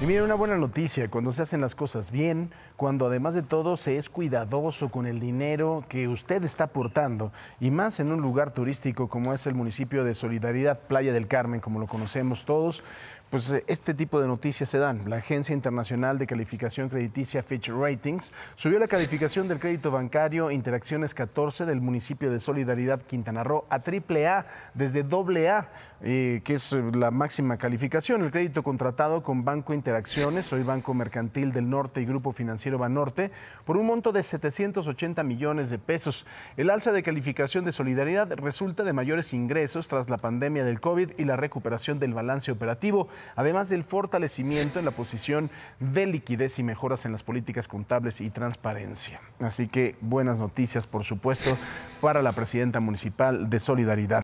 Y mire, una buena noticia, cuando se hacen las cosas bien, cuando además de todo se es cuidadoso con el dinero que usted está aportando, y más en un lugar turístico como es el municipio de Solidaridad, Playa del Carmen, como lo conocemos todos, pues eh, este tipo de noticias se dan. La Agencia Internacional de Calificación Crediticia Fitch Ratings subió la calificación del crédito bancario Interacciones 14 del municipio de Solidaridad Quintana Roo a AAA desde AA, A, eh, que es eh, la máxima calificación. El crédito contratado con Banco Interacciones, hoy Banco Mercantil del Norte y Grupo Financiero Banorte, por un monto de 780 millones de pesos. El alza de calificación de Solidaridad resulta de mayores ingresos tras la pandemia del COVID y la recuperación del balance operativo además del fortalecimiento en la posición de liquidez y mejoras en las políticas contables y transparencia. Así que buenas noticias, por supuesto, para la presidenta municipal de Solidaridad.